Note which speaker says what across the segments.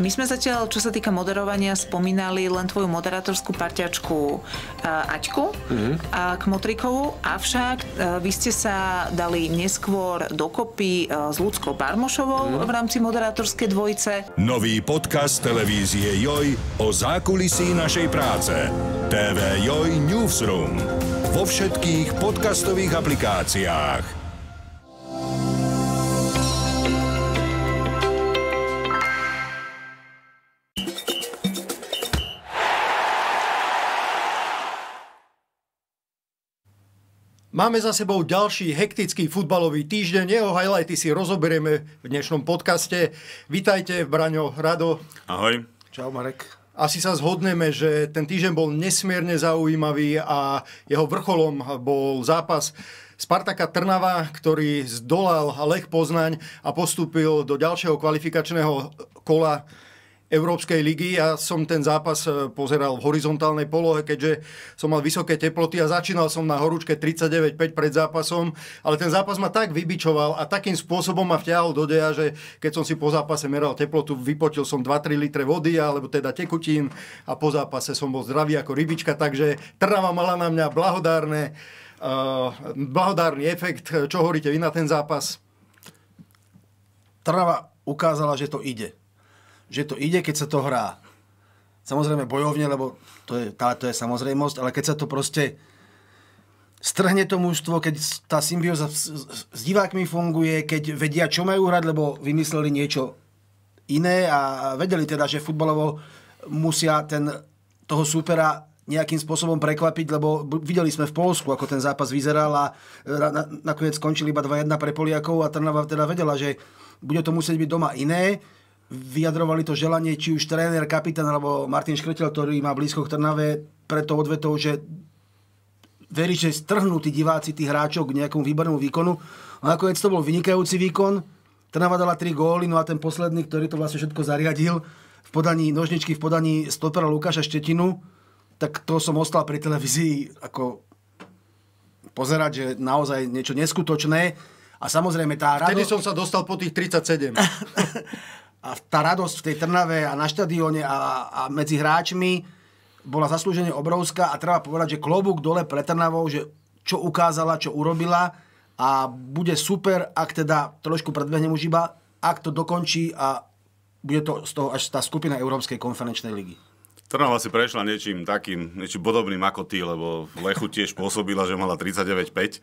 Speaker 1: My sme zatiaľ, čo sa týka moderovania, spomínali len tvoju moderátorskú parťačku uh, Aťku mm-hmm. k Motrikovu, avšak uh, vy ste sa dali neskôr dokopy uh, s Ľudskou Barmošovou mm-hmm. v rámci moderátorskej dvojice.
Speaker 2: Nový podcast televízie Joj o zákulisí našej práce. TV Joj Newsroom. Vo všetkých podcastových aplikáciách. Máme za sebou ďalší hektický futbalový týždeň. Jeho highlighty si rozoberieme v dnešnom podcaste. Vítajte, Braňo, Rado. Ahoj. Čau, Marek. Asi sa zhodneme, že ten týždeň bol nesmierne zaujímavý a jeho vrcholom bol zápas Spartaka Trnava, ktorý zdolal Lech Poznaň a postúpil do ďalšieho kvalifikačného kola Európskej ligy. Ja som ten zápas e, pozeral v horizontálnej polohe, keďže som mal vysoké teploty a začínal som na horúčke 39,5 pred zápasom, ale ten zápas ma tak vybičoval a takým spôsobom ma vťahol do deja, že keď som si po zápase meral teplotu, vypotil som 2-3 litre vody alebo teda tekutín a po zápase som bol zdravý ako rybička, takže trava mala na mňa blahodárne, uh, blahodárny efekt.
Speaker 3: Čo hovoríte vy na ten zápas? Trava ukázala, že to ide že to ide, keď sa to hrá. Samozrejme bojovne, lebo to je, tá, to je samozrejmosť, ale keď sa to proste strhne to mužstvo, keď tá symbióza s, s, s divákmi funguje, keď vedia, čo majú hrať, lebo vymysleli niečo iné a vedeli teda, že futbalovo musia ten, toho súpera nejakým spôsobom prekvapiť, lebo videli sme v Polsku, ako ten zápas vyzeral a na, na skončili iba 2-1 pre Poliakov a Trnava teda vedela, že bude to musieť byť doma iné vyjadrovali to želanie, či už tréner, kapitán alebo Martin Škretel, ktorý má blízko k Trnave, preto odvetou, že verí, že strhnú tí diváci tých hráčov k nejakému výbornému výkonu. A no nakoniec to bol vynikajúci výkon. Trnava dala 3 góly, no a ten posledný, ktorý to vlastne všetko zariadil, v podaní nožničky, v podaní stopera Lukáša Štetinu, tak to som ostal pri televízii ako pozerať, že naozaj niečo neskutočné. A samozrejme tá radosť... Vtedy som sa dostal po tých 37. a tá radosť v tej Trnave a na štadióne a, a medzi hráčmi bola zaslúžene obrovská a treba povedať, že klobúk dole pre Trnavou, že čo ukázala, čo urobila a bude super, ak teda trošku predbehnem už iba, ak to dokončí a bude to z toho až tá skupina Európskej konferenčnej ligy.
Speaker 1: Trnava si prešla niečím takým, niečím podobným ako ty, lebo v Lechu tiež pôsobila, že mala 39,5,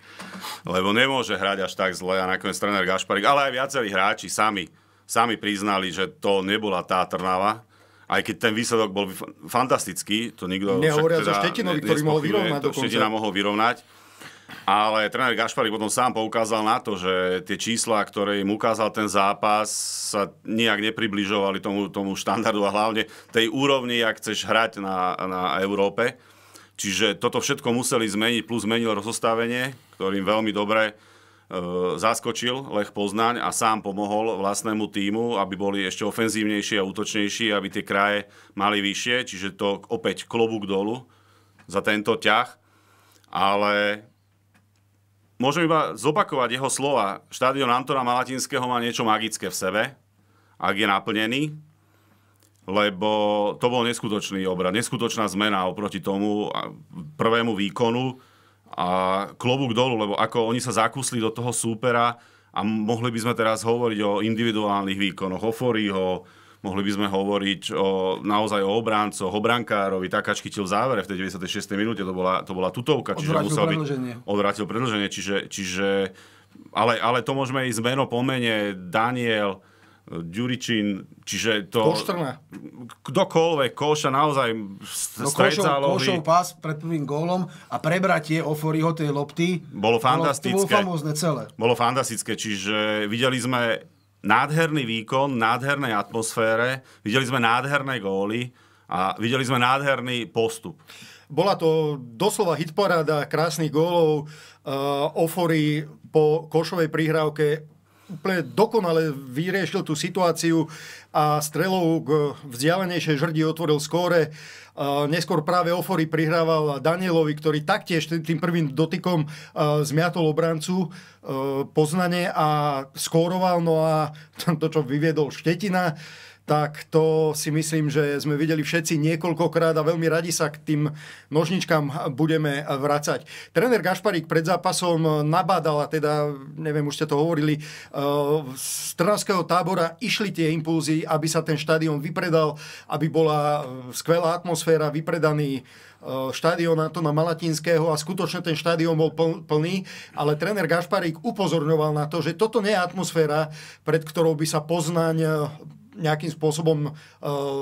Speaker 1: lebo nemôže hrať až tak zle a nakoniec tréner Gašparik, ale aj viacerí hráči sami sami priznali, že to nebola tá Trnava, aj keď ten výsledok bol fantastický, to nikto... Nehovoria teda, so Štetinovi, ktorý mohol vyrovnať dokonca. Štetina mohol vyrovnať. Ale tréner Gašparík potom sám poukázal na to, že tie čísla, ktoré im ukázal ten zápas, sa nejak nepribližovali tomu, tomu štandardu a hlavne tej úrovni, ak chceš hrať na, na Európe. Čiže toto všetko museli zmeniť, plus zmenil rozostavenie, ktorým veľmi dobre Eh, zaskočil Lech Poznaň a sám pomohol vlastnému týmu, aby boli ešte ofenzívnejší a útočnejší, aby tie kraje mali vyššie, čiže to opäť klobúk dolu za tento ťah. Ale môžem iba zopakovať jeho slova. Štadión Antona Malatinského má niečo magické v sebe, ak je naplnený, lebo to bol neskutočný obrad, neskutočná zmena oproti tomu prvému výkonu, a klobúk dolu, lebo ako oni sa zakúsli do toho súpera a mohli by sme teraz hovoriť o individuálnych výkonoch, o Forího, mohli by sme hovoriť o, naozaj o obráncoch, o brankárovi. Takáč chytil v závere v tej 96. minúte, to bola, to bola tutovka, čiže odvrátil musel byť... Odvrátil predlženie. Čiže, čiže ale, ale to môžeme ísť meno po mene, Daniel, Ďuričín, čiže to... Koštrna. Kdokoľvek, Koša naozaj no, Košov, Košov
Speaker 3: pás pred prvým gólom a prebratie Oforiho tej lopty bolo fantastické. Bolo, bolo celé.
Speaker 1: Bolo fantastické, čiže videli sme nádherný výkon, nádhernej atmosfére, videli sme nádherné góly a videli sme nádherný postup.
Speaker 2: Bola to doslova hitparáda krásnych gólov. Uh, Ofori po košovej prihrávke úplne dokonale vyriešil tú situáciu a strelou k vzdialenejšej žrdi otvoril skóre. Neskôr práve Ofori prihrával Danielovi, ktorý taktiež tým prvým dotykom zmiatol obrancu e, poznanie a skóroval. No a to, čo vyviedol Štetina, tak to si myslím, že sme videli všetci niekoľkokrát a veľmi radi sa k tým nožničkám budeme vracať. Tréner Gašparík pred zápasom nabádal, a teda, neviem, už ste to hovorili, eh, z trnavského tábora išli tie impulzy, aby sa ten štadión vypredal, aby bola eh, skvelá atmosféra, vypredaný eh, štadión Antona Malatinského a skutočne ten štadión bol plný, ale tréner Gašparík upozorňoval na to, že toto nie je atmosféra, pred ktorou by sa Poznaň nejakým spôsobom e,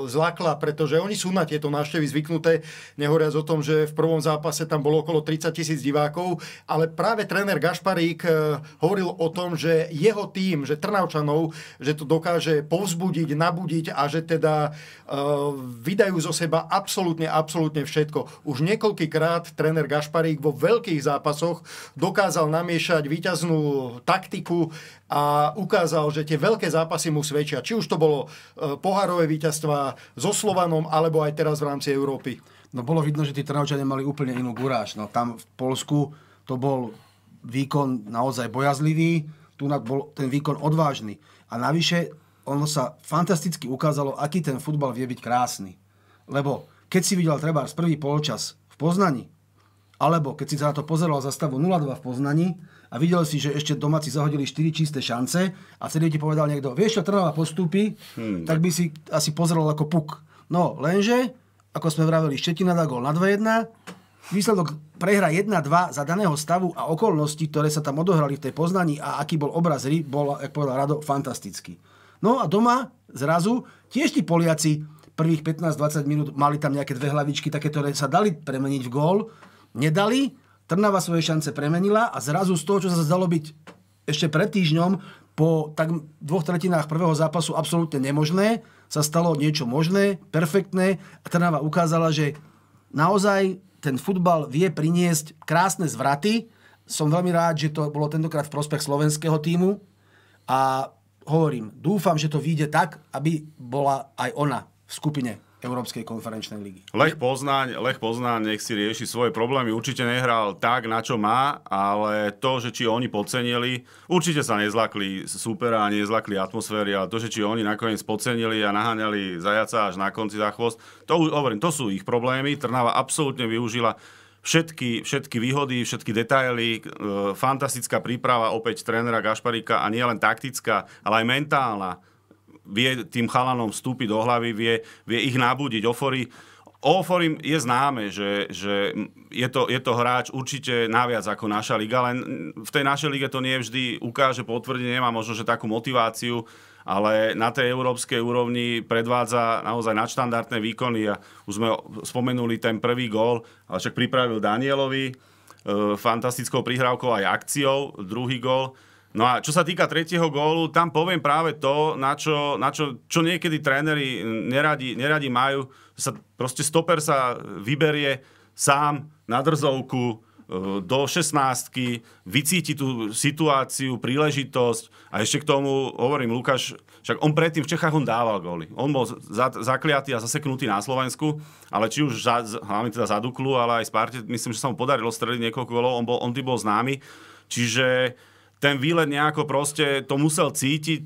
Speaker 2: zlakla, pretože oni sú na tieto návštevy zvyknuté, nehovoriac o tom, že v prvom zápase tam bolo okolo 30 tisíc divákov, ale práve tréner Gašparík e, hovoril o tom, že jeho tým, že Trnavčanov, že to dokáže povzbudiť, nabudiť a že teda e, vydajú zo seba absolútne, absolútne všetko. Už niekoľkýkrát tréner Gašparík vo veľkých zápasoch dokázal namiešať výťaznú taktiku a ukázal, že tie veľké zápasy mu svedčia. Či už to bolo E,
Speaker 3: pohárové víťazstva so Slovanom, alebo aj teraz v rámci Európy? No bolo vidno, že tí Trnavčania mali úplne inú guráž. No, tam v Polsku to bol výkon naozaj bojazlivý, tu bol ten výkon odvážny. A navyše, ono sa fantasticky ukázalo, aký ten futbal vie byť krásny. Lebo keď si videl treba prvý polčas v Poznaní, alebo keď si sa na to pozeral za stavu 0-2 v Poznaní, a videl si, že ešte domáci zahodili 4 čisté šance a vtedy ti povedal niekto, vieš čo, Trnava postupy, hmm. tak by si asi pozrel ako puk. No, lenže, ako sme vraveli, Štetina dá gol na 2-1, výsledok prehra 1-2 za daného stavu a okolnosti, ktoré sa tam odohrali v tej poznaní a aký bol obraz hry, bol, ako povedal Rado, fantastický. No a doma zrazu tiež tí Poliaci prvých 15-20 minút mali tam nejaké dve hlavičky, také, ktoré sa dali premeniť v gól, nedali Trnava svoje šance premenila a zrazu z toho, čo sa zdalo byť ešte pred týždňom, po tak dvoch tretinách prvého zápasu absolútne nemožné, sa stalo niečo možné, perfektné a Trnava ukázala, že naozaj ten futbal vie priniesť krásne zvraty. Som veľmi rád, že to bolo tentokrát v prospech slovenského týmu a hovorím, dúfam, že to vyjde tak, aby bola aj ona v skupine Európskej konferenčnej ligy.
Speaker 1: Lech Poznaň, Lech Poznaň nech si rieši svoje problémy. Určite nehral tak, na čo má, ale to, že či oni podcenili, určite sa nezlakli supera a nezlakli atmosféry, ale to, že či oni nakoniec podcenili a naháňali zajaca až na konci za chvost, to hovorím, to sú ich problémy. Trnava absolútne využila všetky, všetky výhody, všetky detaily, e, fantastická príprava opäť trénera Gašparika a nie len taktická, ale aj mentálna vie tým chalanom vstúpiť do hlavy, vie, vie ich nabudiť. Ofori, o Oforim je známe, že, že je, to, je to hráč určite naviac ako naša liga, len v tej našej lige to nie vždy ukáže, potvrdí, nemá možno, že takú motiváciu, ale na tej európskej úrovni predvádza naozaj nadštandardné výkony a už sme spomenuli ten prvý gól, ale však pripravil Danielovi e, fantastickou prihrávkou aj akciou, druhý gól No a čo sa týka tretieho gólu, tam poviem práve to, na čo, na čo, čo niekedy tréneri neradi, neradi majú, sa proste stoper sa vyberie sám na drzovku e, do 16 vycíti tú situáciu, príležitosť a ešte k tomu, hovorím, Lukáš, však on predtým v Čechách on dával góly. On bol za, zakliatý a zaseknutý na Slovensku, ale či už za, hlavne teda za Duklu, ale aj Sparte, myslím, že sa mu podarilo streliť niekoľko gólov, on, bol, on by bol známy. Čiže uh, ten výlet nejako proste to musel cítiť,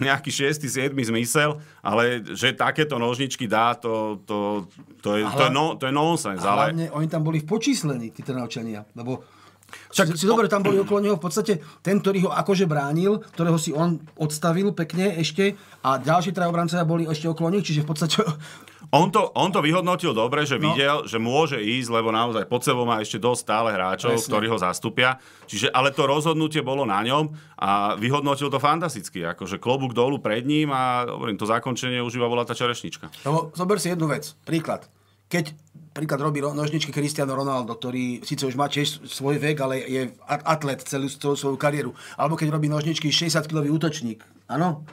Speaker 1: nejaký 6. 7. zmysel, ale že takéto nožničky dá, to, to, to, je, ale, to, je, no, to je nonsense. Ale...
Speaker 3: Hlavne oni tam boli počíslení, tí trnavčania, lebo však si dobre, tam boli okolo neho v podstate ten, ktorý ho akože bránil, ktorého si on odstavil pekne ešte a ďalší traja obrancovia boli ešte okolo nich, čiže v podstate
Speaker 1: on to, on to vyhodnotil dobre, že no. videl, že môže ísť, lebo naozaj pod sebou má ešte dosť stále hráčov, Presne. ktorí ho zastúpia. Čiže, ale to rozhodnutie bolo na ňom a vyhodnotil to fantasticky. Akože klobúk dolu pred ním a hovorím, to zakončenie už iba bola tá čerešnička.
Speaker 3: No, zober si jednu vec, príklad. Keď príklad robí nožničky Cristiano Ronaldo, ktorý síce už má tiež svoj vek, ale je atlet celú, celú svoju kariéru. Alebo keď robí nožničky 60-kilový útočník. Áno?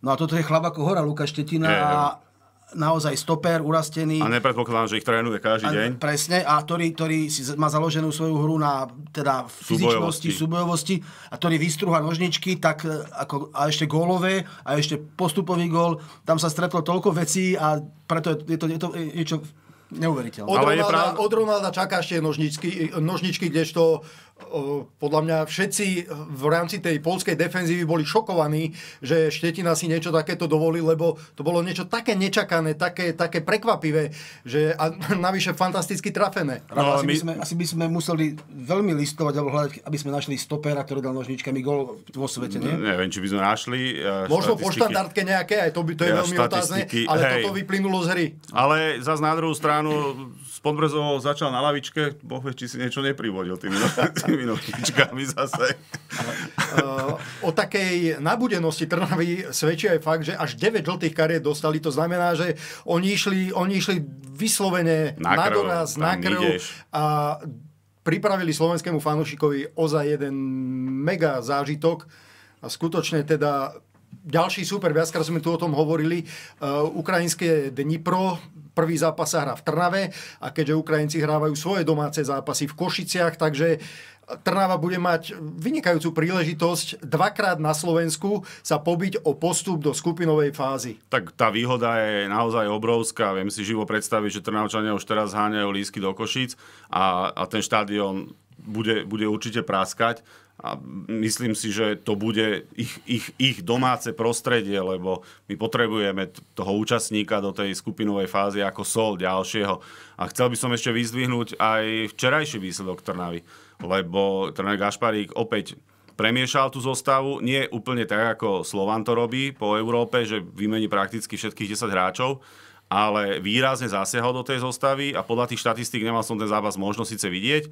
Speaker 3: No a toto je chlap ako hora, Lukáš Štetina a naozaj stoper, urastený. A
Speaker 1: nepredpokladám, že ich trénuje každý deň. A,
Speaker 3: presne, a ktorý, ktorý si má založenú svoju hru na teda fyzičnosti, súbojovosti a ktorý vystruha nožničky, tak e, ako, a ešte gólové a ešte postupový gól. Tam sa stretlo toľko vecí a preto je to, je to niečo Neuveriteľné. Od, Ale Ronalda,
Speaker 2: prav... od Ronalda nožničky, nožničky kdežto podľa mňa všetci v rámci tej polskej defenzívy boli šokovaní, že Štetina si niečo takéto dovolil, lebo to bolo niečo také nečakané, také, také prekvapivé, že a navyše fantasticky trafené.
Speaker 1: No, asi, my... by sme,
Speaker 3: asi by sme museli veľmi listovať alebo hľadať, aby sme našli stopera, ktorý dal nožničkami
Speaker 1: gol vo svete, nie? Ne, neviem, či by sme našli. Uh, Možno po štandardke
Speaker 3: nejaké, aj to, by, to je ja, veľmi
Speaker 1: otázne, ale hej. toto vyplynulo z hry. Ale zase na druhú stranu s začal na lavičke, boh vie, či si niečo neprivodil tým tými nožičkami zase. Eh,
Speaker 2: o takej nabudenosti Trnavy svedčí aj fakt, že až 9 žltých kariet dostali. To znamená, že oni išli, oni išli vyslovene na, krv, na doraz, na krv. A pripravili slovenskému fanúšikovi ozaj jeden mega zážitok. A skutočne teda ďalší super, viackrát sme tu o tom hovorili, eh, ukrajinské Dnipro, prvý zápas sa hrá v Trnave a keďže Ukrajinci hrávajú svoje domáce zápasy v Košiciach, takže Trnava bude mať vynikajúcu príležitosť dvakrát na Slovensku sa pobiť o postup do skupinovej fázy.
Speaker 1: Tak tá výhoda je naozaj obrovská. Viem si živo predstaviť, že Trnavčania už teraz háňajú lísky do Košíc a, a ten štadión bude, bude určite praskať a myslím si, že to bude ich, ich, ich domáce prostredie, lebo my potrebujeme toho účastníka do tej skupinovej fázy ako sol ďalšieho. A chcel by som ešte vyzdvihnúť aj včerajší výsledok Trnavy lebo tréner Gašparík opäť premiešal tú zostavu, nie úplne tak, ako Slovan to robí po Európe, že vymení prakticky všetkých 10 hráčov, ale výrazne zasiahol do tej zostavy a podľa tých štatistík, nemal som ten zápas možno síce vidieť,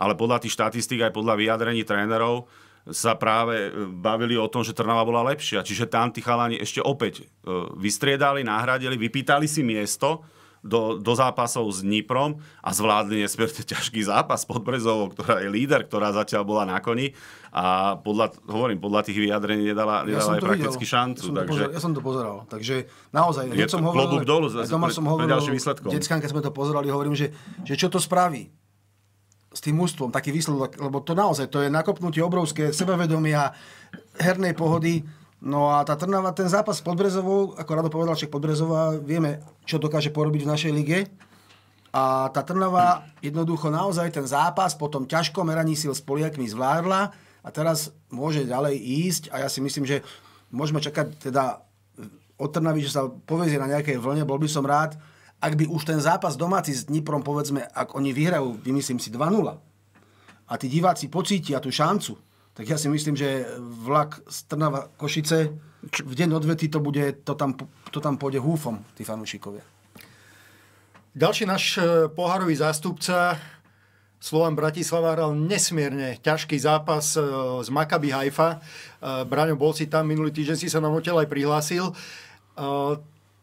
Speaker 1: ale podľa tých štatistík aj podľa vyjadrení trénerov sa práve e, bavili o tom, že Trnava bola lepšia. Čiže tam tí chalani ešte opäť e, vystriedali, nahradili, vypýtali si miesto, do, do zápasov s Niprom a zvládli nesmierne ťažký zápas pod Brezovou, ktorá je líder, ktorá zatiaľ bola na koni a podľa, hovorím, podľa tých vyjadrení nedala, nedala ja aj prakticky videl. šancu. Ja som, takže... pozeral,
Speaker 3: ja som to pozeral, takže naozaj, je to, som hovoril, dolu, aj Tomáš som hovoril, ďalším výsledkom. Deckán, keď sme to pozerali, hovorím, že, že čo to spraví s tým ústvom, taký výsledok, lebo to naozaj, to je nakopnutie obrovské sebavedomia, hernej pohody, No a tá Trnava, ten zápas s Podbrezovou, ako Rado povedal, však Podbrezová, vieme, čo dokáže porobiť v našej lige. A tá Trnava jednoducho naozaj ten zápas po tom ťažkom meraní síl s Poliakmi zvládla a teraz môže ďalej ísť a ja si myslím, že môžeme čakať teda od Trnavy, že sa povezie na nejakej vlne, bol by som rád, ak by už ten zápas domáci s Dniprom, povedzme, ak oni vyhrajú, vymyslím si 2-0 a tí diváci pocítia tú šancu, tak ja si myslím, že vlak z Trnava Košice v deň odvety to, bude, to, tam, to tam pôjde húfom, tí fanúšikovia. Ďalší náš e, pohárový zástupca
Speaker 2: Slovan Bratislava hral nesmierne ťažký zápas e, z Maccabi Haifa. E, Braňo, bol si tam minulý týždeň, si sa na odtiaľ aj prihlásil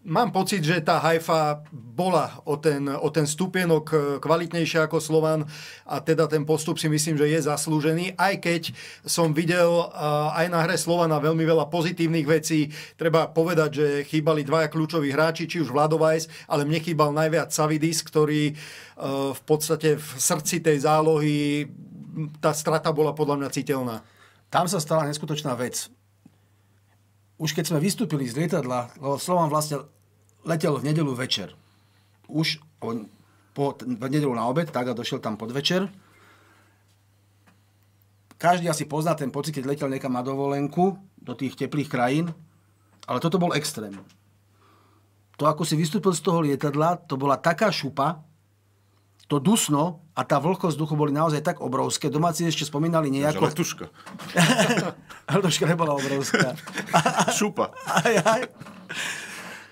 Speaker 2: mám pocit, že tá Haifa bola o ten, o ten stupienok e, kvalitnejšia ako Slovan a teda ten postup si myslím, že je zaslúžený, aj keď som videl e, aj na hre Slovana veľmi veľa pozitívnych vecí. Treba povedať, že chýbali dvaja kľúčoví hráči, či už Vladovajs, ale mne chýbal najviac Savidis, ktorý e, v podstate
Speaker 3: v srdci tej zálohy tá strata bola podľa mňa citeľná. Tam sa stala neskutočná vec už keď sme vystúpili z lietadla, lebo Slovan vlastne letel v nedelu večer. Už on po nedelu na obed, tak a došiel tam pod večer. Každý asi pozná ten pocit, keď letel niekam na dovolenku do tých teplých krajín, ale toto bol extrém. To, ako si vystúpil z toho lietadla, to bola taká šupa, to dusno a tá vlhkosť vzduchu boli naozaj tak obrovské. Domáci ešte spomínali nejako... Že letuška. letuška nebola obrovská.
Speaker 1: Šupa. aj, aj.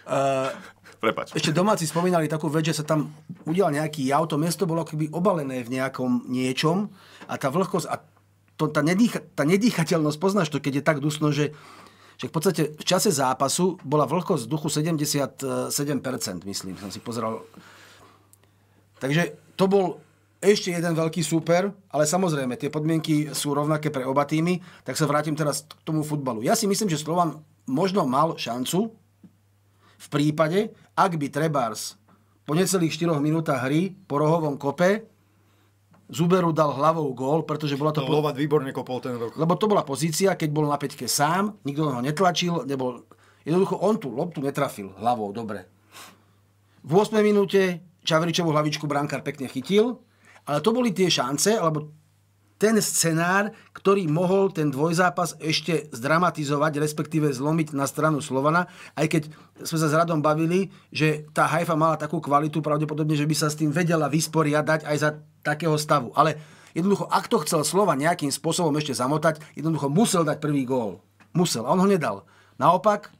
Speaker 3: Eh, Prepač. Ešte domáci spomínali takú vec, že sa tam udial nejaký jav, to miesto bolo keby obalené v nejakom niečom a tá vlhkosť a to, tá, nedýcha, tá nedýchateľnosť, poznáš to, keď je tak dusno, že, že v podstate v čase zápasu bola vlhkosť vzduchu 77%, myslím, som si pozeral. Takže to bol ešte jeden veľký super, ale samozrejme, tie podmienky sú rovnaké pre oba týmy, tak sa vrátim teraz k tomu futbalu. Ja si myslím, že Slovan možno mal šancu, v prípade, ak by Trebars po necelých 4 minútach hry po rohovom kope Zuberu dal hlavou gól, pretože bola to... No, po... výborne kopol ten rok. Lebo to bola pozícia, keď bol na peťke sám, nikto ho netlačil, nebol... Jednoducho on tú loptu netrafil hlavou, dobre. V 8 minúte Čavričovú hlavičku brankár pekne chytil, ale to boli tie šance, alebo ten scenár, ktorý mohol ten dvojzápas ešte zdramatizovať, respektíve zlomiť na stranu Slovana, aj keď sme sa s Radom bavili, že tá Haifa mala takú kvalitu pravdepodobne, že by sa s tým vedela vysporiadať aj za takého stavu. Ale jednoducho, ak to chcel Slova nejakým spôsobom ešte zamotať, jednoducho musel dať prvý gól. Musel. A on ho nedal. Naopak,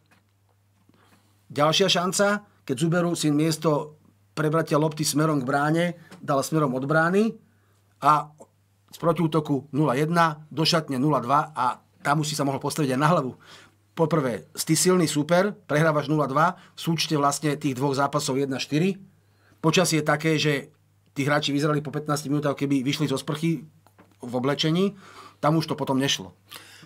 Speaker 3: ďalšia šanca, keď Zuberu si miesto prebratia lopty smerom k bráne, dal smerom od brány a z protiútoku 0-1, do šatne 0-2 a tam už si sa mohol postaviť aj na hlavu. Poprvé, ty silný super, prehrávaš 0-2, súčte vlastne tých dvoch zápasov 1-4. Počasie je také, že tí hráči vyzerali po 15 minútach, keby vyšli zo sprchy v oblečení, tam už to potom nešlo.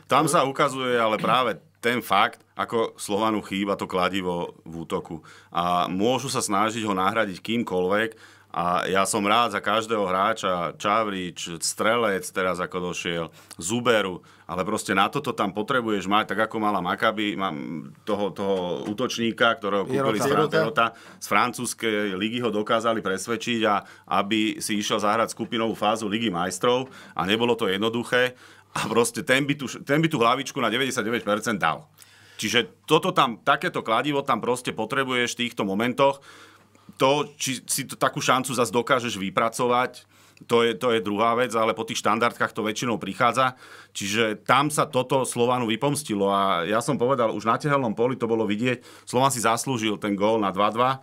Speaker 1: Tam sa ukazuje ale práve ten fakt, ako Slovanu chýba to kladivo v útoku. A môžu sa snažiť ho nahradiť kýmkoľvek, a ja som rád za každého hráča, Čavrič, Strelec teraz ako došiel, Zuberu, ale proste na toto tam potrebuješ mať, tak ako mala Makaby, mám toho, toho útočníka, ktorého kúpili z, Fran- z francúzskej ligy ho dokázali presvedčiť, a aby si išiel zahrať skupinovú fázu Ligy majstrov a nebolo to jednoduché a proste ten by tú, ten by tú hlavičku na 99% dal. Čiže toto tam, takéto kladivo tam proste potrebuješ v týchto momentoch, to, či si to, takú šancu zase dokážeš vypracovať, to je, to je druhá vec, ale po tých štandardkách to väčšinou prichádza. Čiže tam sa toto Slovanu vypomstilo a ja som povedal, už na tehelnom poli to bolo vidieť, Slovan si zaslúžil ten gól na 2-2,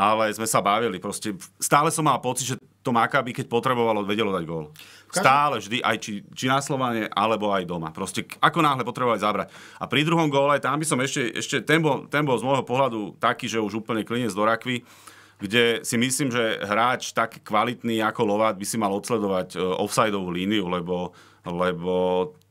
Speaker 1: ale sme sa bavili. Proste stále som mal pocit, že to Makaby, keď potrebovalo, vedelo dať gól. Stále vždy, aj či, či na Slovane, alebo aj doma. Proste ako náhle potrebovali zabrať. A pri druhom góle, tam by som ešte, ešte ten, bol, ten bol z môjho pohľadu taký, že už úplne klinec do rakvy kde si myslím, že hráč tak kvalitný ako Lovát by si mal odsledovať e, offsideovú líniu, lebo, lebo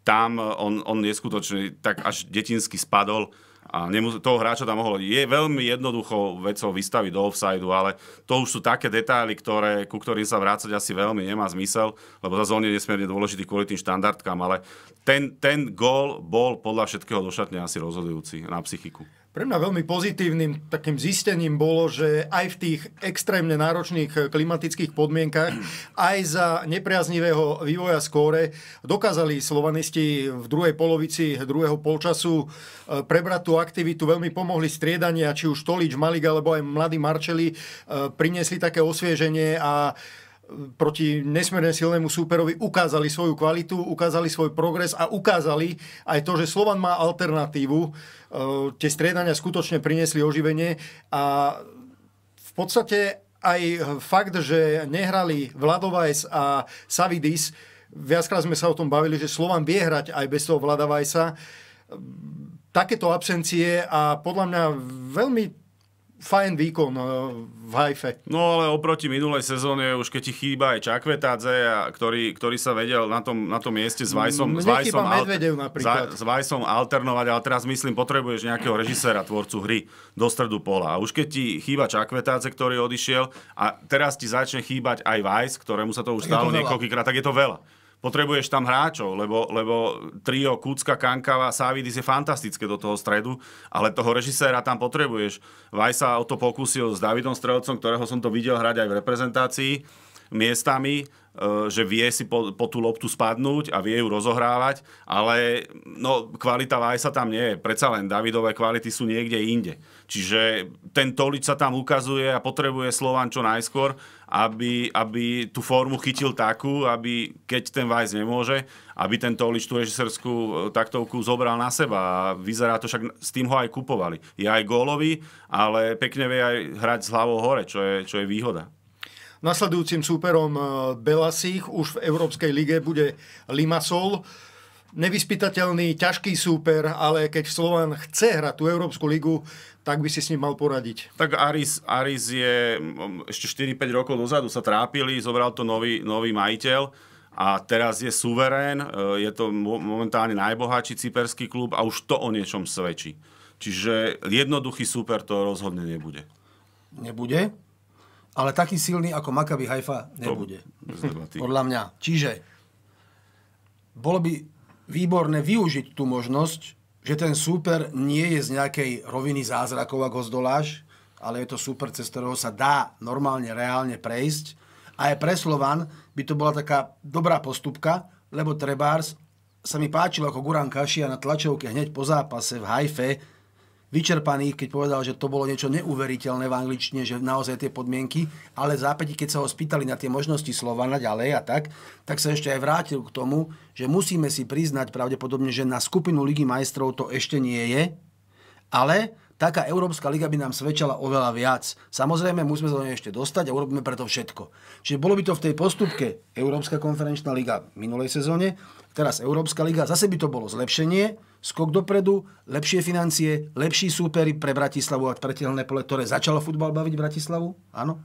Speaker 1: tam on, on neskutočne tak až detinsky spadol a nemus- toho hráča tam mohlo. Je veľmi jednoducho vecou vystaviť do offsideu, ale to už sú také detaily, ktoré, ku ktorým sa vrácať asi veľmi nemá zmysel, lebo za on je nesmierne dôležitý kvôli tým štandardkám, ale ten, ten gól bol podľa všetkého došatne asi rozhodujúci na psychiku.
Speaker 2: Pre mňa veľmi pozitívnym takým zistením bolo, že aj v tých extrémne náročných eh, klimatických podmienkach, aj za nepriaznivého vývoja skóre, dokázali slovanisti v druhej polovici druhého polčasu eh, prebrať tú aktivitu. Veľmi pomohli striedania, či už Tolič, Malik alebo aj mladý Marčeli eh, priniesli také osvieženie a proti nesmierne silnému súperovi ukázali svoju kvalitu, ukázali svoj progres a ukázali aj to, že Slovan má alternatívu. E, tie striedania skutočne priniesli oživenie a v podstate aj fakt, že nehrali Vladovajs a Savidis, viackrát sme sa o tom bavili, že Slovan vie hrať aj bez toho Vladovajsa, takéto absencie a podľa mňa veľmi fajn výkon no, v hajfe.
Speaker 1: No ale oproti minulej sezóne, už keď ti chýba aj Čakvetádze, ktorý, ktorý sa vedel na tom, na tom mieste s Vajsom, s Vajsom, alter, s Vajsom alternovať, ale teraz myslím, potrebuješ nejakého režiséra, tvorcu hry do stredu pola. A už keď ti chýba Čakvetádze, ktorý odišiel a teraz ti začne chýbať aj Vajs, ktorému sa to už stalo niekoľkýkrát, tak je to veľa potrebuješ tam hráčov, lebo, lebo trio Kucka, Kankava, Sávidis je fantastické do toho stredu, ale toho režiséra tam potrebuješ. Vaj sa o to pokúsil s Davidom Strelcom, ktorého som to videl hrať aj v reprezentácii miestami. Eh, že vie si po, po tú loptu spadnúť a vie ju rozohrávať, ale no, kvalita Vajsa tam nie je. Predsa len Davidové kvality sú niekde inde. Čiže ten Tolič sa tam ukazuje a potrebuje Slovan čo najskôr, aby, aby tú formu chytil takú, aby keď ten Vajs nemôže, aby ten Tolič tú režiserskú eh, taktovku zobral na seba. A vyzerá to však, s tým ho aj kupovali. Je aj gólový, ale pekne vie aj hrať s hlavou hore, čo je, čo je výhoda.
Speaker 2: Nasledujúcim súperom eh, Belasich už v Európskej lige bude limasol. Nevyspytateľný, ťažký súper, ale keď Slovan chce hrať tú Európsku ligu, tak by si s ním mal poradiť.
Speaker 1: Tak Aris, Aris je ešte 4-5 rokov dozadu sa trápili, zobral to nový, nový majiteľ a teraz je suverén, eh, je to momentálne najbohatší cyperský klub a už to o niečom svedčí. Čiže jednoduchý super to rozhodne nebude.
Speaker 3: Nebude? ale taký silný ako Maccabi Haifa nebude. To, podľa mňa. Čiže bolo by výborné využiť tú možnosť, že ten súper nie je z nejakej roviny zázrakov, ako ho zdoláš, ale je to súper, cez ktorého sa dá normálne, reálne prejsť. A aj pre Slovan by to bola taká dobrá postupka, lebo Trebárs sa mi páčilo, ako Guran Kašia na tlačovke hneď po zápase v Haife vyčerpaný, keď povedal, že to bolo niečo neuveriteľné v angličtine, že naozaj tie podmienky, ale v zápäti, keď sa ho spýtali na tie možnosti slova na ďalej a tak, tak sa ešte aj vrátil k tomu, že musíme si priznať pravdepodobne, že na skupinu Ligy majstrov to ešte nie je, ale taká Európska liga by nám svedčala oveľa viac. Samozrejme, musíme sa do nej ešte dostať a urobíme preto všetko. Čiže bolo by to v tej postupke Európska konferenčná liga v minulej sezóne, teraz Európska liga, zase by to bolo zlepšenie, skok dopredu, lepšie financie, lepší súperi pre Bratislavu a pre pole, ktoré začalo futbal baviť Bratislavu. Áno.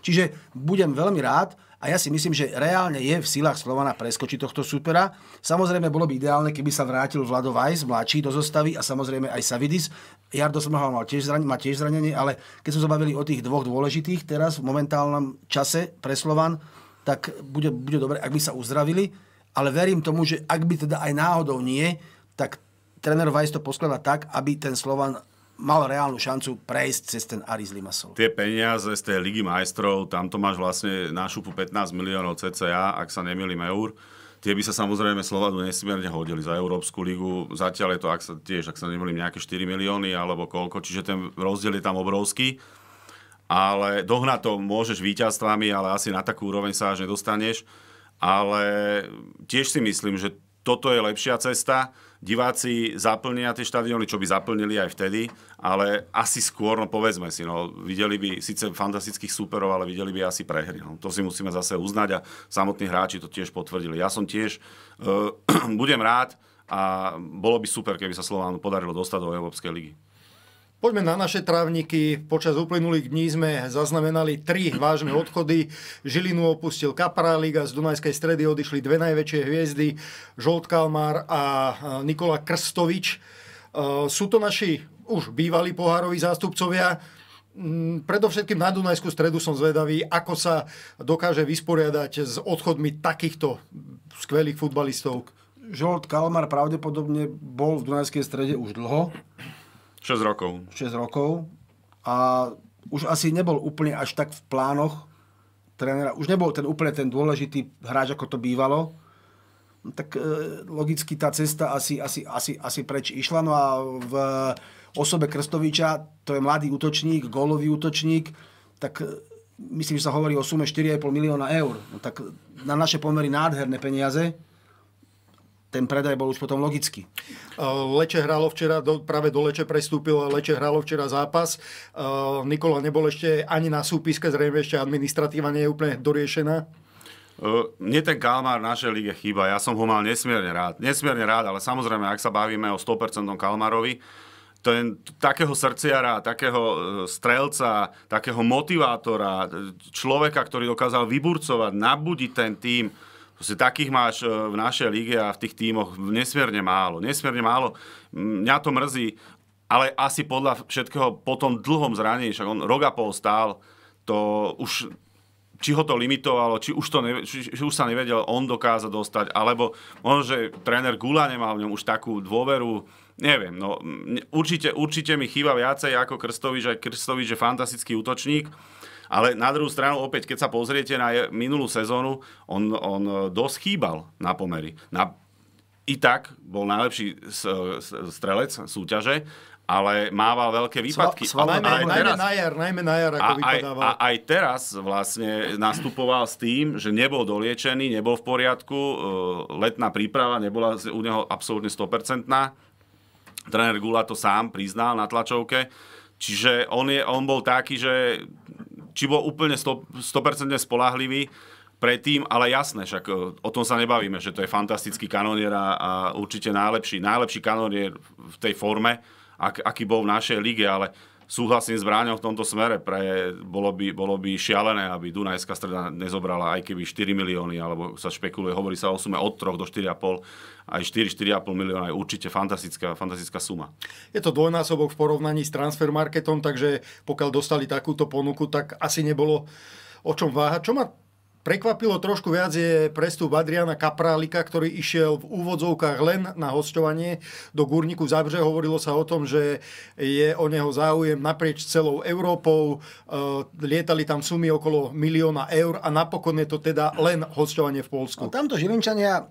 Speaker 3: Čiže budem veľmi rád a ja si myslím, že reálne je v silách Slovana preskočiť tohto supera. Samozrejme, bolo by ideálne, keby sa vrátil Vlado Vajs, mladší do zostavy a samozrejme aj Savidis. Jardo Smrhal má tiež zranenie, má tiež zranenie, ale keď sme zabavili o tých dvoch dôležitých teraz v momentálnom čase pre Slovan, tak bude, bude dobre, ak by sa uzdravili. Ale verím tomu, že ak by teda aj náhodou nie, tak tréner Vajs to poskladá tak, aby ten Slovan mal reálnu šancu prejsť cez ten
Speaker 1: Aris Limassol. Tie peniaze z tej Ligy majstrov, tam máš vlastne na šupu 15 miliónov CCA, ak sa nemýlim eur. Tie by sa samozrejme Slovanu nesmierne hodili za Európsku ligu. Zatiaľ je to, ak sa, tiež, ak sa nemýlim, nejaké 4 milióny alebo koľko, čiže ten rozdiel je tam obrovský. Ale dohnať to môžeš víťazstvami, ale asi na takú úroveň sa až nedostaneš. Ale tiež si myslím, že toto je lepšia cesta diváci zaplnia tie štadióny, čo by zaplnili aj vtedy, ale asi skôr, no povedzme si, no, videli by síce fantastických súperov, ale videli by asi prehry. No. To si musíme zase uznať a samotní hráči to tiež potvrdili. Ja som tiež, uh, budem rád a bolo by super, keby sa Slovánu podarilo dostať do Európskej ligy.
Speaker 2: Poďme na naše trávniky. Počas uplynulých dní sme zaznamenali tri vážne odchody. Žilinu opustil Kapralík a z Dunajskej stredy odišli dve najväčšie hviezdy, Žolt Kalmár a e, Nikola Krstovič. E, sú to naši už bývalí pohároví zástupcovia. Mm, predovšetkým na Dunajskú stredu som zvedavý, ako sa dokáže vysporiadať s
Speaker 3: odchodmi takýchto skvelých futbalistov. Žolt Kalmar pravdepodobne bol v Dunajskej strede už dlho 6 rokov. 6 rokov. A už asi nebol úplne až tak v plánoch trénera. Už nebol ten úplne ten dôležitý hráč, ako to bývalo. No tak e, logicky tá cesta asi, asi, asi, asi preč išla. No a v osobe Krstoviča, to je mladý útočník, golový útočník, tak e, myslím, že sa hovorí o sume 4,5 milióna eur. No tak na naše pomery nádherné peniaze ten predaj bol už potom logický.
Speaker 2: Leče hralo včera, do, práve do Leče prestúpil Leče hralo včera zápas. Nikola nebol ešte ani na súpiske, zrejme ešte administratíva nie je úplne doriešená.
Speaker 1: Mne ten Kalmár našej lige chýba. Ja som ho mal nesmierne rád. Nesmierne rád, ale samozrejme, ak sa bavíme o 100% Kalmárovi, ten, takého srdciara, takého e, strelca, takého motivátora, e, človeka, ktorý dokázal vyburcovať, nabudiť ten tým, Proste takých máš e, v našej líge a v tých tímoch nesmierne málo. Nesmierne málo. Mňa to mrzí, ale asi podľa všetkého po tom dlhom zranení, však on rok a pol stál, to už či ho to limitovalo, či už, to ne, či, či už sa nevedel on dokáza dostať, alebo možno, že tréner Gula nemal v ňom už takú dôveru, neviem, no určite, určite mi chýba viacej ako Krstovič, aj Krstovič je fantastický útočník, ale na druhú stranu, opäť, keď sa pozriete na minulú sezónu, on, on e, dosť chýbal na pomery. Na, I tak bol najlepší strelec súťaže, ale mával veľké výpadky. Sva, sva, najmä, najmä teraz, na
Speaker 2: jar, najmä na jar, ako a, Aj, a
Speaker 1: aj teraz vlastne nastupoval s tým, že nebol doliečený, nebol v poriadku, e, letná príprava nebola u neho absolútne 100%. Tréner Gula to sám priznal na tlačovke. Čiže on, je, on bol taký, že či bol úplne 100%, 100% spolahlivý predtým, ale jasné, však e, o tom sa nebavíme, že to je fantastický kanonier a, a určite najlepší, najlepší kanonier v tej forme, ak, aký bol v našej lige, ale súhlasím s Bráňom v tomto smere. Pre, bolo, by, bolo by šialené, aby Dunajská streda nezobrala aj keby 4 milióny, alebo sa špekuluje, hovorí sa o sume od 3 do 4,5, aj 4, 4,5 milióna je určite fantastická, fantastická suma.
Speaker 2: Je to dvojnásobok v porovnaní s transfermarketom, takže pokiaľ dostali takúto ponuku, tak asi nebolo o čom váhať. Čo ma Prekvapilo trošku viac je prestup Adriana kapralika, ktorý išiel v úvodzovkách len na hostovanie do Gúrniku Zabře. Hovorilo sa o tom, že je o neho záujem naprieč celou Európou. E, lietali tam sumy okolo milióna eur a napokon je to teda len
Speaker 3: hostovanie v Polsku. No, tamto Žilinčania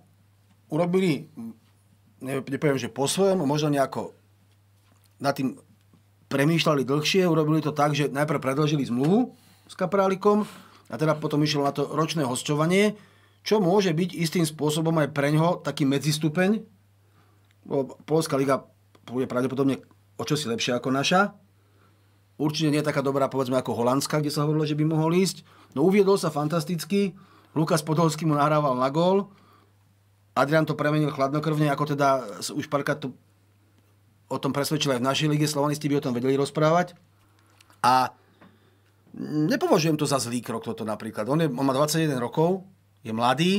Speaker 3: urobili, nepoviem, že po svojom, možno nejako na tým premýšľali dlhšie, urobili to tak, že najprv predlžili zmluvu s kapralikom a teda potom išiel na to ročné hostovanie, čo môže byť istým spôsobom aj ňoho taký medzistupeň, lebo Polská liga bude pravdepodobne o čo si lepšia ako naša, určite nie je taká dobrá povedzme ako Holandska, kde sa hovorilo, že by mohol ísť, no uviedol sa fantasticky, Lukas Podolský mu nahrával na gól, Adrian to premenil chladnokrvne, ako teda už parka to o tom presvedčil aj v našej lige, slovanisti by o tom vedeli rozprávať. A nepovažujem to za zlý krok toto napríklad. On, je, on má 21 rokov, je mladý,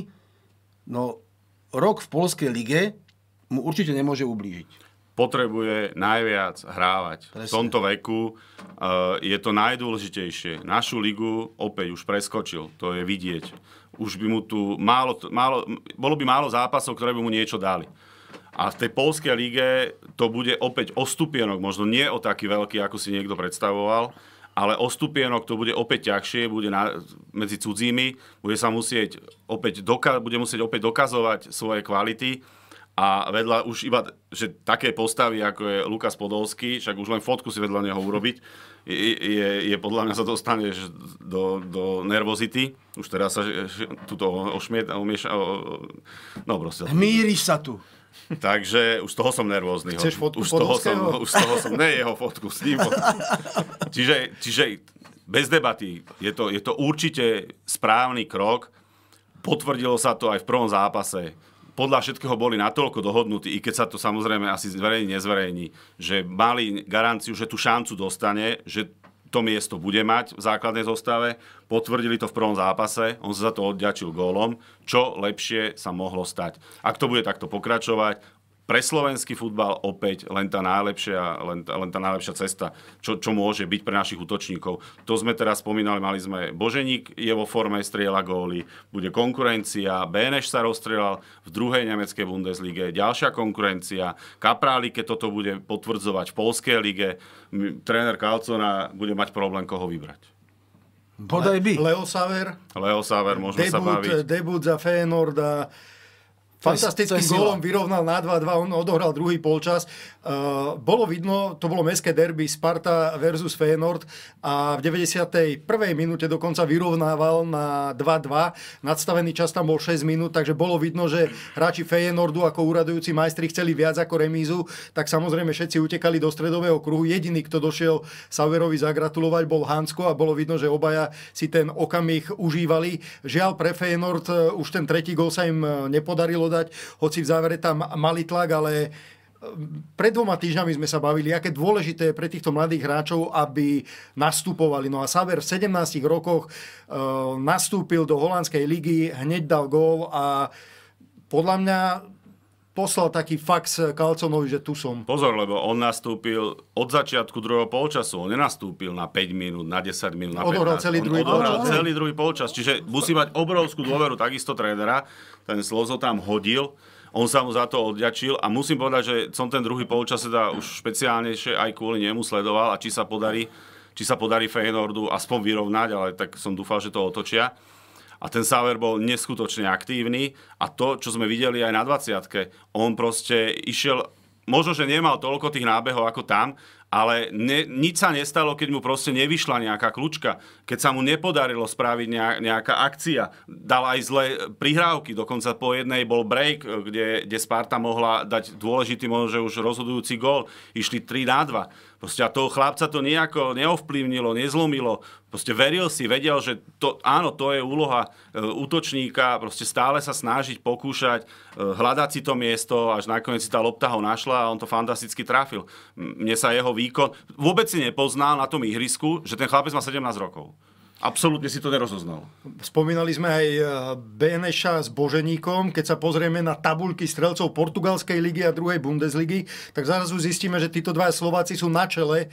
Speaker 3: no rok v polskej lige mu určite nemôže ublížiť.
Speaker 1: Potrebuje najviac hrávať. Presne. V tomto veku uh, je to najdôležitejšie. Našu ligu opäť už preskočil, to je vidieť. Už by mu tu málo, málo, bolo by málo zápasov, ktoré by mu niečo dali. A v tej polskej lige to bude opäť o stupienok, možno nie o taký veľký, ako si niekto predstavoval ale o stupienok to bude opäť ťažšie, bude na, medzi cudzími, bude sa musieť opäť, doka- bude musieť opäť dokazovať svoje kvality a vedľa už iba, že také postavy, ako je Lukas Podolský, však už len fotku si vedľa neho urobiť, je, je, je podľa mňa sa dostaneš do, do nervozity. Už teraz sa tuto ošmiet, omieša, o, no proste. Hmíriš sa tu. Takže už z toho som nervózny. Chceš fotku už toho som, už z toho som, ne jeho fotku, s ním. čiže, čiže bez debaty, je to, je to určite správny krok. Potvrdilo sa to aj v prvom zápase. Podľa všetkého boli natoľko dohodnutí, i keď sa to samozrejme asi zverejní, nezverejní, že mali garanciu, že tú šancu dostane, že to miesto bude mať v základnej zostave. Potvrdili to v prvom zápase, on sa za to odďačil gólom, čo lepšie sa mohlo stať. Ak to bude takto pokračovať, pre slovenský futbal opäť len tá najlepšia, len, len tá najlepšia cesta, čo, čo môže byť pre našich útočníkov. To sme teraz spomínali, mali sme Boženík, je vo forme, strieľa góly, bude konkurencia, Beneš sa rozstrelal v druhej nemeckej Bundeslige, ďalšia konkurencia, Kaprálike toto bude potvrdzovať v Polskej lige, tréner Kalcona bude mať problém, koho vybrať. Podaj by. Leo Saver. Leo Saver, môžeme debut, sa baviť.
Speaker 2: Debut za Feyenoorda, fantastickým gólom vyrovnal na 2-2, on odohral druhý polčas. Uh, bolo vidno, to bolo mestské derby Sparta versus Feyenoord a v 91. minúte dokonca vyrovnával na 2-2. Nadstavený čas tam bol 6 minút, takže bolo vidno, že hráči Feyenoordu ako úradujúci majstri chceli viac ako remízu, tak samozrejme všetci utekali do stredového kruhu. Jediný, kto došiel Sauerovi zagratulovať, bol Hansko a bolo vidno, že obaja si ten okamih užívali. Žiaľ pre Feyenoord uh, už ten tretí gól sa im uh, nepodarilo bolo dať, hoci v závere tam mali tlak, ale e, pred dvoma týždňami sme sa bavili, aké dôležité je pre týchto mladých hráčov, aby nastupovali. No a Saver v 17 rokoch e, nastúpil do holandskej ligy, hneď dal gól a podľa mňa poslal taký fax Kalconovi, že
Speaker 1: tu som. Pozor, lebo on nastúpil od začiatku druhého polčasu. On nenastúpil na 5 minút, na 10 minút, na 15. minút. celý druhý polčas. celý druhý polčas. Čiže musí mať obrovskú dôveru takisto trénera. Ten Slozo tam hodil. On sa mu za to odďačil a musím povedať, že som ten druhý polčas teda už špeciálnejšie aj kvôli nemu sledoval a či sa podarí, či sa podarí Feyenoordu aspoň vyrovnať, ale tak som dúfal, že to otočia. A ten Sauer bol neskutočne aktívny a to, čo sme videli aj na 20 on proste išiel, možno, že nemal toľko tých nábehov ako tam, ale ne, nič sa nestalo, keď mu proste nevyšla nejaká kľúčka, keď sa mu nepodarilo spraviť nejaká akcia. Dal aj zlé prihrávky, dokonca po jednej bol break, kde, kde Sparta mohla dať dôležitý, možno už rozhodujúci gól. Išli 3 na 2 Proste a toho chlapca to nejako neovplyvnilo, nezlomilo. Proste veril si, vedel, že to, áno, to je úloha e, útočníka, proste stále sa snažiť, pokúšať, e, hľadať si to miesto, až nakoniec si tá lopta ho našla a on to fantasticky trafil. Mne sa jeho výkon... Vôbec si nepoznal na tom ihrisku, že ten chlapec má 17 rokov. Absolútne si to nerozoznal.
Speaker 2: Spomínali sme aj eh, Beneša s Boženíkom. Keď sa pozrieme na tabulky strelcov portugalskej ligy a druhej Bundesligy, tak zrazu zistíme, že títo dva Slováci sú na čele eh,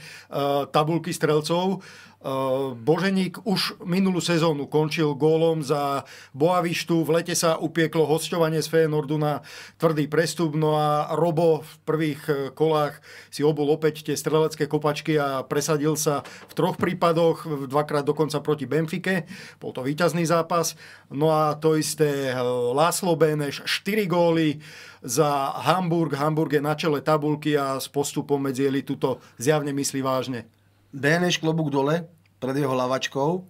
Speaker 2: tabulky strelcov. Eh, Boženík už minulú sezónu končil gólom za Boavištu. V lete sa upieklo hostovanie z Fénordu na tvrdý prestup. No a Robo v prvých eh, kolách si obul opäť tie strelecké kopačky a presadil sa v troch prípadoch, dvakrát dokonca proti Benfike. Bol to víťazný zápas. No a to isté Laslo Beneš, 4 góly za Hamburg. Hamburg je na čele
Speaker 3: tabulky a s postupom medzi elitu to zjavne myslí vážne. DNŠ klobúk dole pred jeho lavačkou,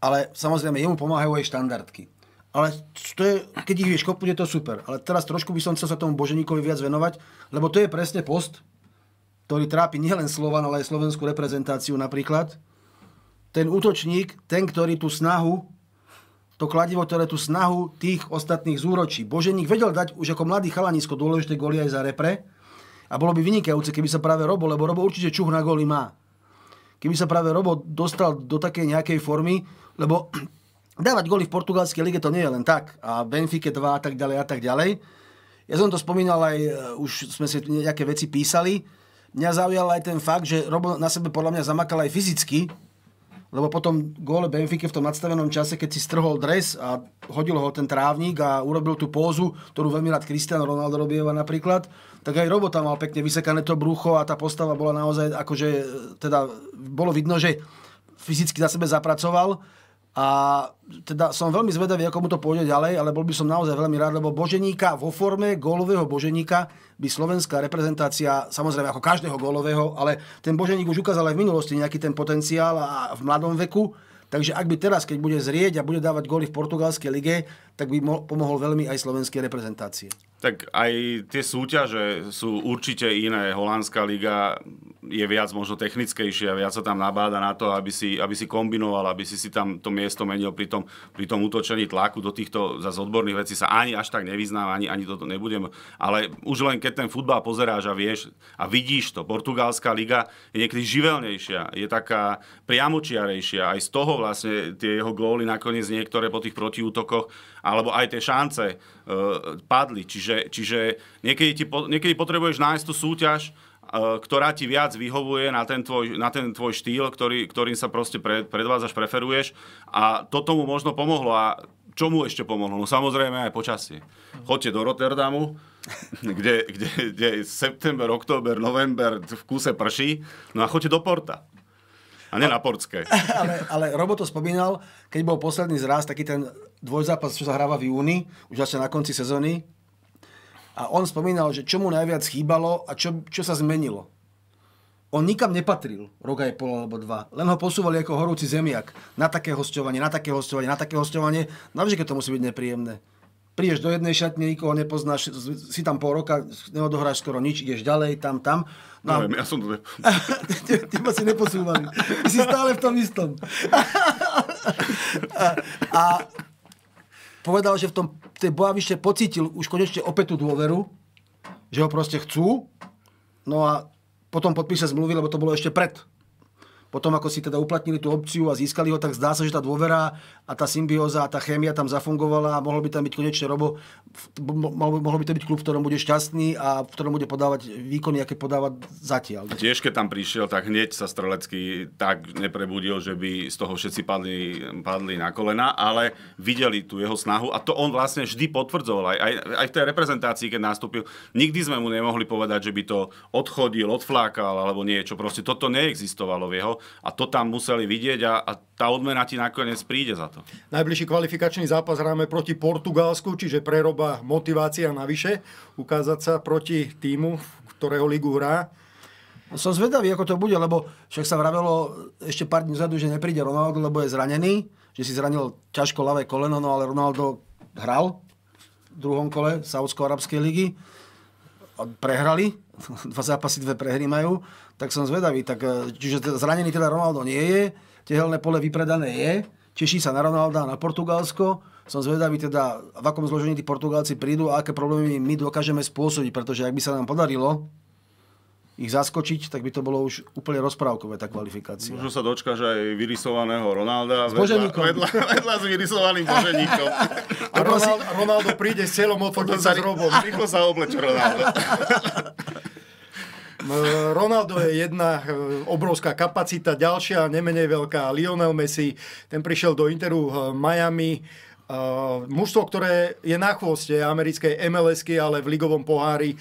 Speaker 3: ale samozrejme jemu pomáhajú aj štandardky. Ale to je, keď ich vieš kopnúť, je to super. Ale teraz trošku by som chcel sa tomu Boženíkovi viac venovať, lebo to je presne post, ktorý trápi nielen Slovan, ale aj slovenskú reprezentáciu napríklad. Ten útočník, ten, ktorý tú snahu, to kladivo, ktoré tú snahu tých ostatných zúročí. Boženík vedel dať už ako mladý chalanisko dôležité goly aj za repre a bolo by vynikajúce, keby sa práve Robo, lebo Robo určite čuh na goly má keby sa práve Robo dostal do takej nejakej formy, lebo dávať góly v portugalskej lige to nie je len tak. A Benfica 2 a tak ďalej a tak ďalej. Ja som to spomínal aj, e, už sme si nejaké veci písali. Mňa zaujal aj ten fakt, že Robo na sebe podľa mňa zamakal aj fyzicky, lebo potom gól Benfike v tom nadstavenom čase, keď si strhol dres a hodil ho ten trávnik a urobil tú pózu, ktorú veľmi rád Cristiano Ronaldo robieva napríklad, tak aj robota mal pekne vysekané to brucho a tá postava bola naozaj, akože, e, teda bolo vidno, že fyzicky za sebe zapracoval a teda som veľmi zvedavý, ako mu to pôjde ďalej, ale bol by som naozaj veľmi rád, lebo Boženíka vo forme gólového Boženíka by slovenská reprezentácia, samozrejme ako každého gólového, ale ten Boženík už ukázal aj v minulosti nejaký ten potenciál a v mladom veku, Takže ak by teraz, keď bude zrieť a bude dávať góly v portugalskej lige, tak by mo- pomohol veľmi aj slovenskej reprezentácie.
Speaker 1: Tak aj tie súťaže sú určite iné. Holandská liga je viac možno technickejšia, viac sa tam nabáda na to, aby si, aby si kombinoval, aby si si tam to miesto menil pri tom, pri tom utočení tlaku. Do týchto zase odborných vecí sa ani až tak nevyznám, ani, ani toto nebudem. Ale už len keď ten futbal pozeráš a vieš a vidíš to, portugalská liga je niekedy živelnejšia, je taká priamočiarejšia. Aj z toho vlastne tie jeho góly nakoniec niektoré po tých protiútokoch, alebo aj tie šance e, padli. Čiže Čiže, čiže niekedy, ti, niekedy potrebuješ nájsť tú súťaž, e, ktorá ti viac vyhovuje na ten tvoj, na ten tvoj štýl, ktorý, ktorým sa proste pred, predvádzaš, preferuješ. A to tomu možno pomohlo. A čo mu ešte pomohlo? No samozrejme aj počasie. Chodte do Rotterdamu, kde, kde, kde september, október, november v kúse prší. No a chodte do Porta. A nie na Portské.
Speaker 3: Ale, ale Robo to spomínal, keď bol posledný zraz, taký ten dvojzápas, čo sa hráva v júni, už asi na konci sezóny, a on spomínal, že čo mu najviac chýbalo a čo, čo sa zmenilo. On nikam nepatril roka je pol alebo dva. Len ho posúvali ako horúci zemiak. Na také hostovanie, na také hostovanie, na také hostovanie. Navždy, no keď to musí byť nepríjemné. Prídeš do jednej šatne, nikoho nepoznáš, si tam pol roka, neodohráš skoro nič, ideš ďalej, tam, tam.
Speaker 1: No, Neviem, ja som to
Speaker 3: Teba si neposúvali. Ty si stále v tom istom. a, a povedal, že v tom, tej Bojavište pocítil už konečne opäť tú dôveru, že ho proste chcú. No a potom podpíše zmluvy, lebo to bolo ešte pred potom, ako si teda uplatnili tú opciu a získali ho, tak zdá sa, že tá dôvera a tá symbióza a tá chémia tam zafungovala a mohol by tam byť konečne robo, mohol by to byť klub, v ktorom bude šťastný a v ktorom bude podávať výkony, aké podávať zatiaľ.
Speaker 1: Tiež, keď tam prišiel, tak hneď sa Strelecký tak neprebudil, že by z toho všetci padli, padli na kolena, ale videli tú jeho snahu a to on vlastne vždy potvrdzoval aj, aj, aj v tej reprezentácii, keď nastúpil. Nikdy sme mu nemohli povedať, že by to odchodil, odflákal alebo niečo. Proste toto neexistovalo v jeho a to tam museli vidieť a, a tá odmena ti nakoniec príde za to.
Speaker 2: Najbližší kvalifikačný zápas hráme proti Portugalsku, čiže preroba motivácia navyše, ukázať sa proti týmu,
Speaker 3: ktorého ligu hrá. No, som zvedavý, ako to bude, lebo však sa vravelo ešte pár dní zadu, že nepríde Ronaldo, lebo je zranený, že si zranil ťažko ľavé koleno, no ale Ronaldo hral v druhom kole Saudsko-Arabskej ligy a prehrali dva zápasy, dve prehry majú, tak som zvedavý. Tak, e, čiže teda zranený teda Ronaldo nie je, tehelné pole vypredané je, teší sa na Ronalda a na Portugalsko. Som zvedavý teda, v akom zložení tí Portugálci prídu a aké problémy my dokážeme spôsobiť, pretože ak by sa nám podarilo ich zaskočiť, tak by to bolo už úplne rozprávkové, tá kvalifikácia.
Speaker 1: Možno sa že aj vyrysovaného Ronalda. S Vedľa, vedľa, vedľa s vyrysovaným boženíkom.
Speaker 2: A Ronaldo, Ronaldo príde s celom odfotiť sa s robom. Rýchlo sa obleč Ronaldo. Eh, Ronaldo je jedna eh, obrovská kapacita, ďalšia nemenej veľká. Lionel Messi, ten prišiel do Interu eh, Miami. mužstvo, ktoré je na chvoste americkej MLSky, ale v ligovom pohári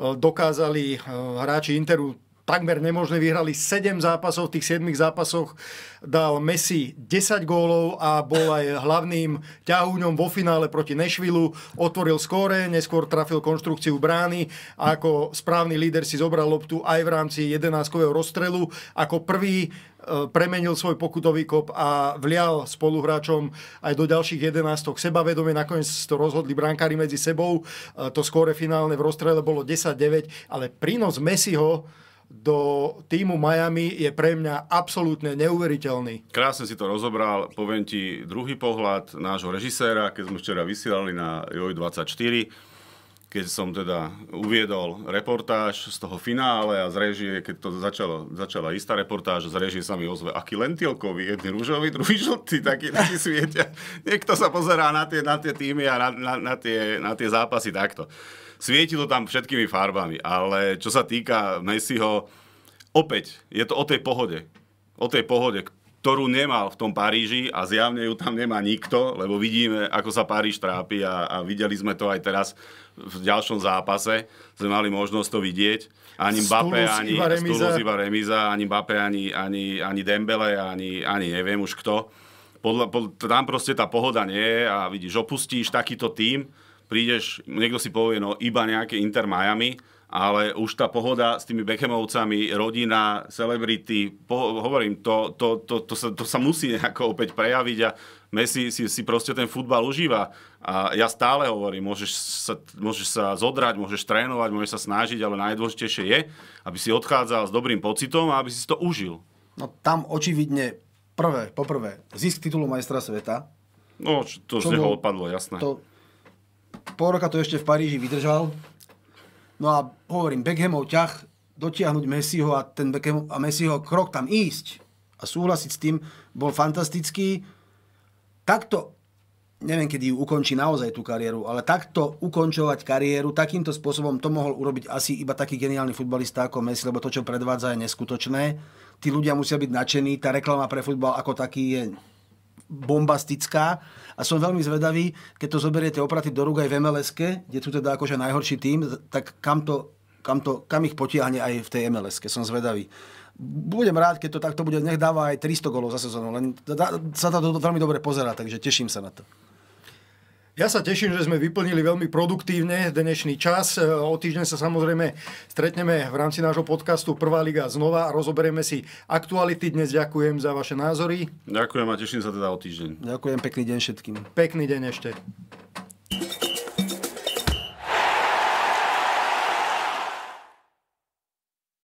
Speaker 2: dokázali hráči Interu takmer nemožné. Vyhrali 7 zápasov, v tých 7 zápasoch dal Messi 10 gólov a bol aj hlavným ťahúňom vo finále proti Nešvilu. Otvoril skóre, neskôr trafil konštrukciu brány a ako správny líder si zobral loptu aj v rámci 11 rozstrelu. Ako prvý e, premenil svoj pokutový kop a vlial spoluhráčom aj do ďalších 11 sebavedomie. Nakoniec to rozhodli brankári medzi sebou. E, to skóre finálne v rozstrele bolo 10-9, ale prínos Messiho do týmu Miami je pre mňa absolútne neuveriteľný.
Speaker 1: Krásne si to rozobral. Poviem ti druhý pohľad nášho režiséra, keď sme včera vysielali na JOJ24, keď som teda uviedol reportáž z toho finále a z režie, keď to začalo, začala istá reportáž, z režie sa mi ozve, aký lentielkový, jedný rúžový, druhý žltý, taký, taký svietia. Niekto sa pozerá na tie, na tie týmy a na, na, na, tie, na tie zápasy takto svietilo tam všetkými farbami, ale čo sa týka Messiho, opäť je to o tej pohode. O tej pohode, ktorú nemal v tom Paríži a zjavne ju tam nemá nikto, lebo vidíme, ako sa Paríž trápi a, a videli sme to aj teraz v ďalšom zápase. Sme mali možnosť to vidieť. Ani Mbappé, ani Stulus iba remiza, ani Mbappé, ani, ani, ani Dembele, ani, ani neviem už kto podľa, pod, tam proste tá pohoda nie je a vidíš, opustíš takýto tým prídeš, niekto si povie, no iba nejaké Inter Miami, ale už tá pohoda s tými Beckhamovcami, rodina, celebrity, po, hovorím, to, to, to, to, sa, to sa musí nejako opäť prejaviť a Messi si, si proste ten futbal užíva. A ja stále hovorím, môžeš sa, môžeš sa zodrať, môžeš trénovať, môžeš sa snažiť, ale najdôležitejšie je, aby si odchádzal s dobrým pocitom a aby si to užil.
Speaker 3: No tam očividne prvé, poprvé, zisk titulu majstra sveta. No,
Speaker 1: to, to z neho odpadlo, jasné. To,
Speaker 3: pol roka to ešte v Paríži vydržal. No a hovorím, Beckhamov ťah, dotiahnuť Messiho a ten Beckham a Messiho krok tam ísť a súhlasiť s tým, bol fantastický. Takto, neviem, kedy ju ukončí naozaj tú kariéru, ale takto ukončovať kariéru, takýmto spôsobom to mohol urobiť asi iba taký geniálny futbalista ako Messi, lebo to, čo predvádza, je neskutočné. Tí ľudia musia byť nadšení, tá reklama pre futbal ako taký je bombastická a som veľmi zvedavý, keď to zoberiete opraty do rúk aj v mls kde sú teda akože najhorší tým, tak kam, to, kam, to, kam ich potiahne aj v tej mls Som zvedavý. Budem rád, keď to takto bude. Nech dáva aj 300 golov za sezónu, len sa to veľmi dobre pozera, takže teším sa na to. Ja
Speaker 2: sa teším, že sme vyplnili veľmi produktívne dnešný čas. E, o týždeň sa samozrejme stretneme v rámci nášho podcastu Prvá liga znova a rozoberieme si aktuality. Dnes ďakujem za vaše názory.
Speaker 1: Ďakujem a teším sa teda o týždeň. Ďakujem, pekný deň všetkým.
Speaker 2: Pekný deň ešte.